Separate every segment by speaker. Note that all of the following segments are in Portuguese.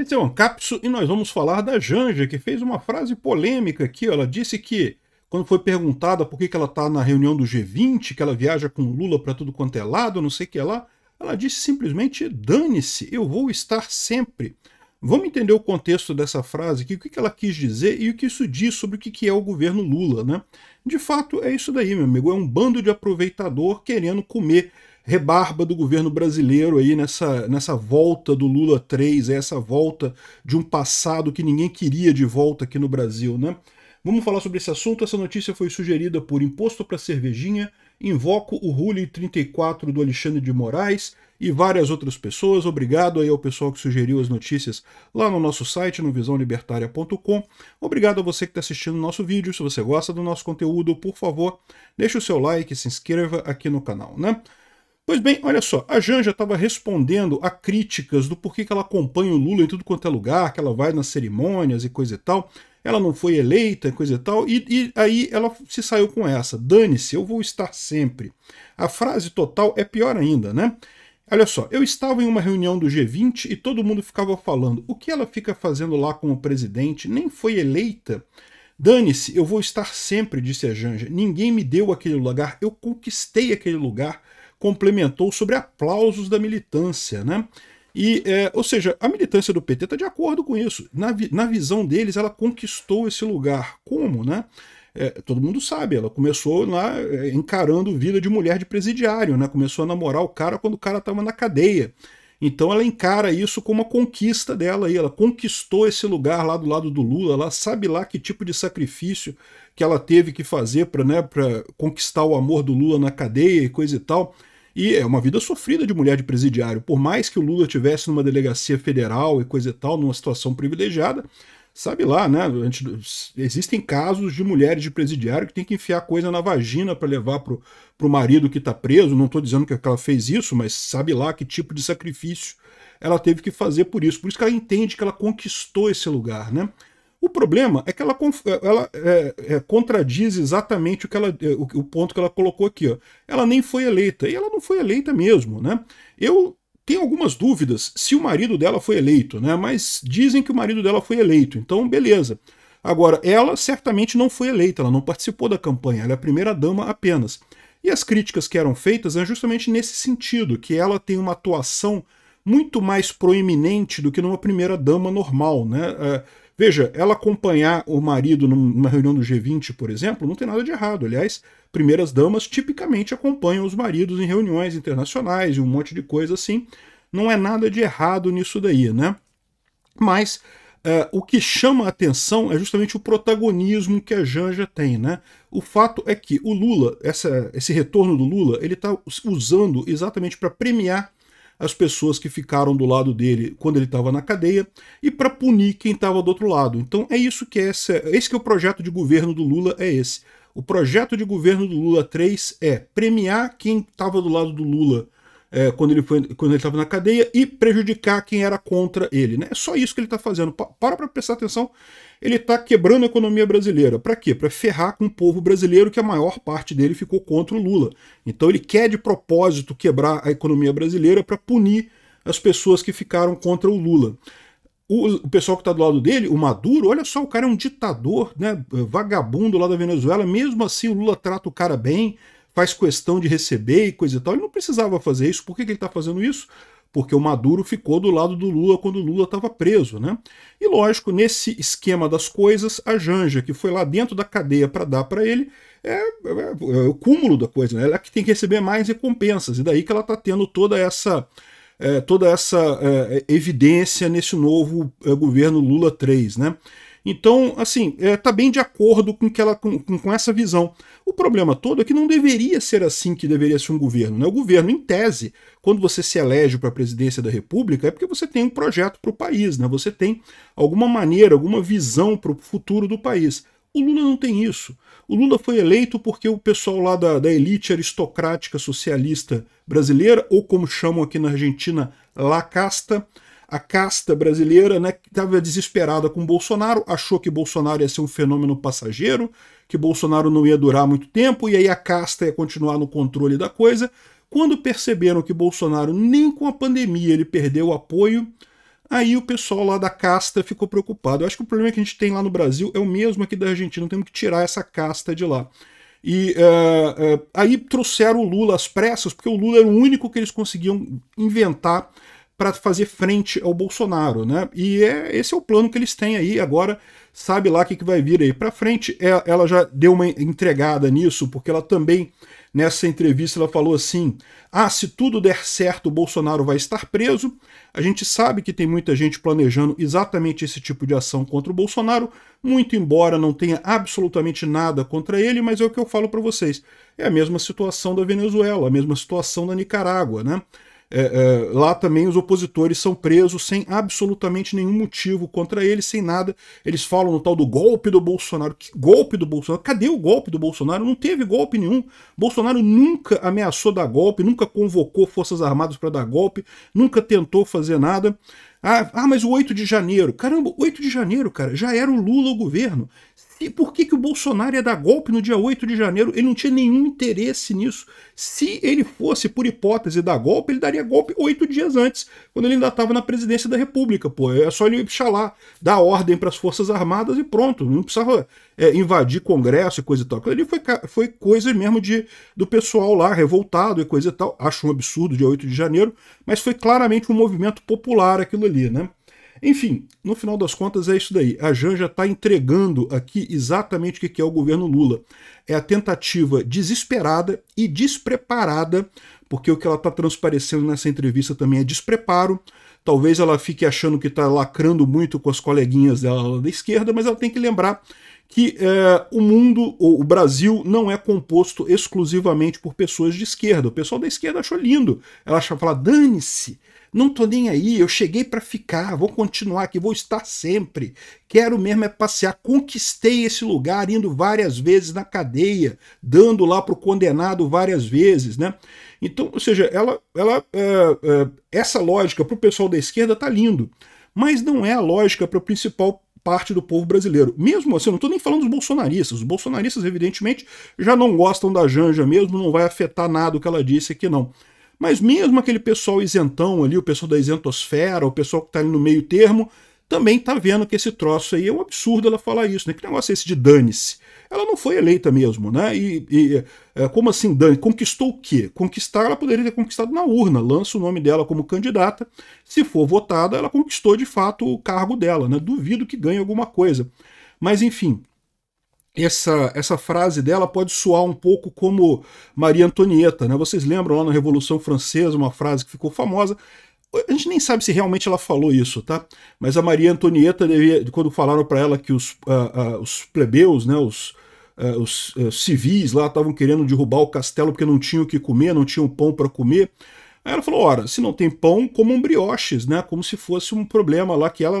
Speaker 1: Esse é o Ancapso e nós vamos falar da Janja, que fez uma frase polêmica aqui. Ela disse que, quando foi perguntada por que, ela está na reunião do G20, que ela viaja com Lula para tudo quanto é lado, não sei o que lá, ela disse simplesmente: dane-se, eu vou estar sempre. Vamos entender o contexto dessa frase aqui, o que, que ela quis dizer e o que isso diz sobre o que, que é o governo Lula, né? De fato, é isso daí, meu amigo. É um bando de aproveitador querendo comer rebarba do governo brasileiro aí nessa, nessa volta do Lula 3, é essa volta de um passado que ninguém queria de volta aqui no Brasil, né? Vamos falar sobre esse assunto. Essa notícia foi sugerida por Imposto para Cervejinha, Invoco o Rule 34 do Alexandre de Moraes e várias outras pessoas. Obrigado aí ao pessoal que sugeriu as notícias lá no nosso site, no visãolibertaria.com. Obrigado a você que está assistindo o nosso vídeo. Se você gosta do nosso conteúdo, por favor, deixe o seu like, se inscreva aqui no canal, né? Pois bem, olha só, a Janja estava respondendo a críticas do porquê que ela acompanha o Lula em tudo quanto é lugar, que ela vai nas cerimônias e coisa e tal. Ela não foi eleita, coisa e tal, e, e aí ela se saiu com essa: dane-se, eu vou estar sempre. A frase total é pior ainda, né? Olha só, eu estava em uma reunião do G20 e todo mundo ficava falando: o que ela fica fazendo lá com o presidente? Nem foi eleita. Dane-se, eu vou estar sempre, disse a Janja. Ninguém me deu aquele lugar, eu conquistei aquele lugar complementou sobre aplausos da militância, né? E, é, ou seja, a militância do PT está de acordo com isso. Na, vi, na visão deles, ela conquistou esse lugar. Como, né? É, todo mundo sabe, ela começou lá é, encarando vida de mulher de presidiário, né? Começou a namorar o cara quando o cara estava na cadeia. Então ela encara isso como uma conquista dela e Ela conquistou esse lugar lá do lado do Lula. Ela sabe lá que tipo de sacrifício que ela teve que fazer para né, conquistar o amor do Lula na cadeia e coisa e tal. E é uma vida sofrida de mulher de presidiário. Por mais que o Lula tivesse numa delegacia federal e coisa e tal, numa situação privilegiada, sabe lá, né? Existem casos de mulheres de presidiário que tem que enfiar coisa na vagina para levar pro, pro marido que está preso. Não estou dizendo que ela fez isso, mas sabe lá que tipo de sacrifício ela teve que fazer por isso. Por isso que ela entende que ela conquistou esse lugar, né? O problema é que ela, é, ela é, é, contradiz exatamente o, que ela, é, o, o ponto que ela colocou aqui. Ó. Ela nem foi eleita, e ela não foi eleita mesmo. Né? Eu tem algumas dúvidas se o marido dela foi eleito, né? Mas dizem que o marido dela foi eleito, então beleza. Agora, ela certamente não foi eleita, ela não participou da campanha, ela é a primeira dama apenas. E as críticas que eram feitas é justamente nesse sentido, que ela tem uma atuação muito mais proeminente do que numa primeira dama normal, né? É, Veja, ela acompanhar o marido numa reunião do G20, por exemplo, não tem nada de errado. Aliás, primeiras damas tipicamente acompanham os maridos em reuniões internacionais e um monte de coisa assim. Não é nada de errado nisso daí, né? Mas uh, o que chama a atenção é justamente o protagonismo que a Janja tem, né? O fato é que o Lula, essa, esse retorno do Lula, ele está usando exatamente para premiar as pessoas que ficaram do lado dele quando ele estava na cadeia e para punir quem estava do outro lado. Então é isso que é esse que é o projeto de governo do Lula é esse. O projeto de governo do Lula 3 é premiar quem estava do lado do Lula é, quando ele foi, quando ele estava na cadeia e prejudicar quem era contra ele. Né? É só isso que ele está fazendo. Para para prestar atenção, ele está quebrando a economia brasileira. Para quê? Para ferrar com o povo brasileiro, que a maior parte dele ficou contra o Lula. Então ele quer de propósito quebrar a economia brasileira para punir as pessoas que ficaram contra o Lula o, pessoal que está do lado dele, o Maduro, olha só, o cara é um ditador, né, vagabundo lá da Venezuela, mesmo assim o Lula trata o cara bem, faz questão de receber e coisa e tal. Ele não precisava fazer isso. Por que, que ele está fazendo isso? Porque o Maduro ficou do lado do Lula quando o Lula estava preso, né? E lógico, nesse esquema das coisas, a Janja, que foi lá dentro da cadeia para dar para ele, é, é, é, o cúmulo da coisa, né? Ela é que tem que receber mais recompensas. E daí que ela está tendo toda essa. É, toda essa é, evidência nesse novo é, governo Lula 3, né? Então, assim, está é, tá bem de acordo com, que ela, com, com, essa visão. O problema todo é que não deveria ser assim que deveria ser um governo. Né? O governo, em tese, quando você se elege para a presidência da República, é porque você tem um projeto para o país, né? você tem alguma maneira, alguma visão para o futuro do país. O Lula não tem isso. O Lula foi eleito porque o pessoal lá da, da, elite aristocrática socialista brasileira, ou como chamam aqui na Argentina, La Casta, a casta brasileira né, estava desesperada com Bolsonaro, achou que Bolsonaro ia ser um fenômeno passageiro, que Bolsonaro não ia durar muito tempo, e aí a casta ia continuar no controle da coisa. Quando perceberam que Bolsonaro, nem com a pandemia, ele perdeu o apoio, aí o pessoal lá da casta ficou preocupado. Eu acho que o problema que a gente tem lá no Brasil é o mesmo aqui da Argentina, temos que tirar essa casta de lá. E uh, uh, aí trouxeram o Lula às pressas, porque o Lula era o único que eles conseguiam inventar para fazer frente ao Bolsonaro, né? E é, esse é o plano que eles têm aí agora, sabe lá o que, que vai vir aí para frente. É, ela já deu uma entregada nisso, porque ela também, nessa entrevista, ela falou assim: ah, se tudo der certo, o Bolsonaro vai estar preso. A gente sabe que tem muita gente planejando exatamente esse tipo de ação contra o Bolsonaro, muito embora não tenha absolutamente nada contra ele, mas é o que eu falo para vocês. É a mesma situação da Venezuela, a mesma situação da Nicarágua, né? É, é, lá também os opositores são presos sem absolutamente nenhum motivo contra eles, sem nada. Eles falam no tal do golpe do Bolsonaro. Que golpe do Bolsonaro? Cadê o golpe do Bolsonaro? Não teve golpe nenhum. Bolsonaro nunca ameaçou dar golpe, nunca convocou Forças Armadas para dar golpe, nunca tentou fazer nada. Ah, ah, mas o 8 de janeiro. Caramba, 8 de janeiro, cara, já era o Lula o governo. E por que, que o Bolsonaro ia dar golpe no dia 8 de janeiro? Ele não tinha nenhum interesse nisso. Se ele fosse, por hipótese, dar golpe, ele daria golpe oito dias antes, quando ele ainda estava na presidência da República. Pô, é só ele lá, dar ordem para as Forças Armadas e pronto. Não precisava é, invadir Congresso e coisa e tal. Aquilo ali foi, foi coisa mesmo de, do pessoal lá, revoltado e coisa e tal. Acho um absurdo dia 8 de janeiro, mas foi claramente um movimento popular aquilo ali, né? Enfim, no final das contas é isso daí. A Janja está entregando aqui exatamente o que é o governo Lula. É a tentativa desesperada e despreparada, porque o que ela está transparecendo nessa entrevista também é despreparo. Talvez ela fique achando que está lacrando muito com as coleguinhas dela da esquerda, mas ela tem que lembrar que é, o mundo, ou o Brasil, não é composto exclusivamente por pessoas de esquerda. O pessoal da esquerda achou lindo. Ela achava, dane-se, não tô nem aí, eu cheguei para ficar, vou continuar aqui, vou estar sempre. Quero mesmo é passear. Conquistei esse lugar indo várias vezes na cadeia, dando lá pro condenado várias vezes, né? Então, ou seja, ela, ela, é, é, essa lógica pro pessoal da esquerda tá lindo, mas não é a lógica para principal parte do povo brasileiro. Mesmo assim, eu não estou nem falando dos bolsonaristas. Os bolsonaristas, evidentemente, já não gostam da Janja mesmo, não vai afetar nada o que ela disse aqui, não. Mas mesmo aquele pessoal isentão ali, o pessoal da isentosfera, o pessoal que está ali no meio termo, também está vendo que esse troço aí é um absurdo ela falar isso, né? Que negócio é esse de dane-se? Ela não foi eleita mesmo, né? E, e é, como assim dane? Conquistou o quê? Conquistar ela poderia ter conquistado na urna, lança o nome dela como candidata. Se for votada, ela conquistou de fato o cargo dela, né? Duvido que ganhe alguma coisa. Mas enfim, essa, essa frase dela pode soar um pouco como Maria Antonieta, né? Vocês lembram lá na Revolução Francesa uma frase que ficou famosa? A gente nem sabe se realmente ela falou isso, tá? Mas a Maria Antonieta, devia, quando falaram para ela que os, uh, uh, os plebeus, né, os, uh, os eh, civis lá estavam querendo derrubar o castelo porque não tinham o que comer, não tinham pão para comer, Aí ela falou: ora, se não tem pão, comam brioches, né? Como se fosse um problema lá que ela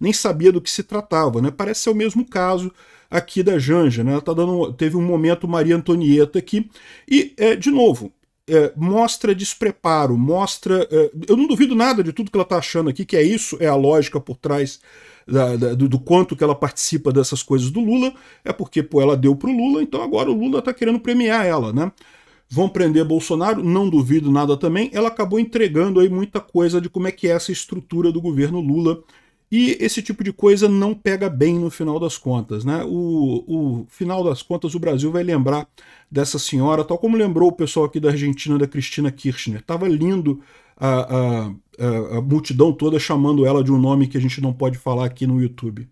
Speaker 1: nem sabia do que se tratava, né? Parece ser o mesmo caso aqui da Janja, né? Ela tá dando, teve um momento Maria Antonieta aqui e, é, de novo, é, mostra despreparo, mostra. É, eu não duvido nada de tudo que ela está achando aqui, que é isso, é a lógica por trás da, da, do, do, quanto que ela participa dessas coisas do Lula, é porque pô, ela deu para o Lula, então agora o Lula está querendo premiar ela, né? Vão prender Bolsonaro, não duvido nada também. Ela acabou entregando aí muita coisa de como é que é essa estrutura do governo Lula. E esse tipo de coisa não pega bem no final das contas, né? O, o final das contas, o Brasil vai lembrar dessa senhora, tal como lembrou o pessoal aqui da Argentina, da Cristina Kirchner. Tava lindo a, a, a multidão toda chamando ela de um nome que a gente não pode falar aqui no YouTube.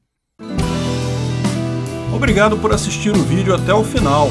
Speaker 1: Obrigado por assistir o vídeo até o final.